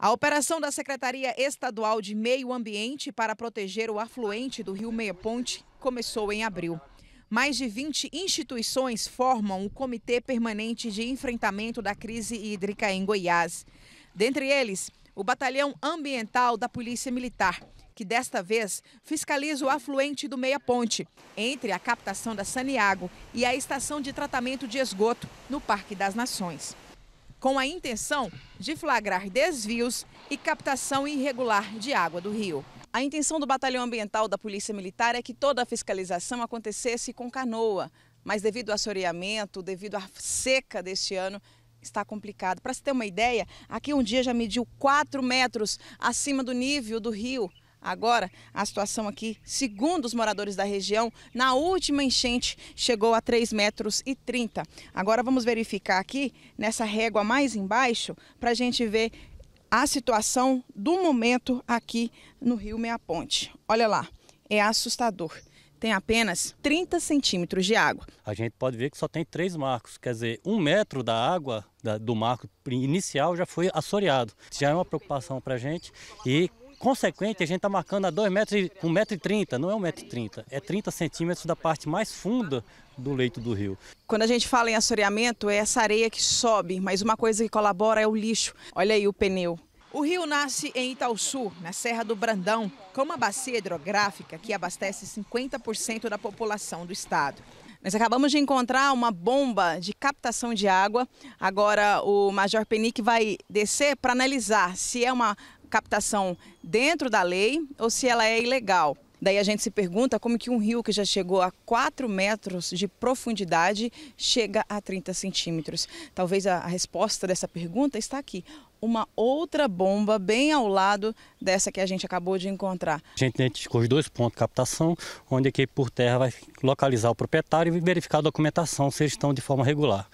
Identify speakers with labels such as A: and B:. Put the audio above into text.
A: A operação da Secretaria Estadual de Meio Ambiente para proteger o afluente do rio Meia Ponte começou em abril. Mais de 20 instituições formam o Comitê Permanente de Enfrentamento da Crise Hídrica em Goiás. Dentre eles, o Batalhão Ambiental da Polícia Militar, que desta vez fiscaliza o afluente do Meia Ponte, entre a captação da Saniago e a estação de tratamento de esgoto no Parque das Nações com a intenção de flagrar desvios e captação irregular de água do rio. A intenção do Batalhão Ambiental da Polícia Militar é que toda a fiscalização acontecesse com canoa, mas devido ao assoreamento, devido à seca deste ano, está complicado. Para se ter uma ideia, aqui um dia já mediu 4 metros acima do nível do rio. Agora, a situação aqui, segundo os moradores da região, na última enchente chegou a 3,30 metros e Agora vamos verificar aqui nessa régua mais embaixo para a gente ver a situação do momento aqui no Rio Meia Ponte. Olha lá, é assustador. Tem apenas 30 centímetros de água.
B: A gente pode ver que só tem três marcos, quer dizer, um metro da água da, do marco inicial já foi assoreado. Já é uma preocupação para a gente e consequente, a gente está marcando a 2 metros, 1,30 metro, trinta, não é 1,30 metro, trinta, é 30 centímetros da parte mais funda do leito do rio.
A: Quando a gente fala em assoreamento, é essa areia que sobe, mas uma coisa que colabora é o lixo. Olha aí o pneu. O rio nasce em Itaúçu, na Serra do Brandão, com uma bacia hidrográfica que abastece 50% da população do estado. Nós acabamos de encontrar uma bomba de captação de água. Agora o Major Penic vai descer para analisar se é uma captação dentro da lei ou se ela é ilegal. Daí a gente se pergunta como que um rio que já chegou a 4 metros de profundidade chega a 30 centímetros. Talvez a, resposta dessa pergunta está aqui. Uma outra bomba bem ao lado dessa que a gente acabou de encontrar.
B: A gente identificou os dois pontos de captação, onde aqui por terra vai localizar o proprietário e verificar a documentação se eles estão de forma regular.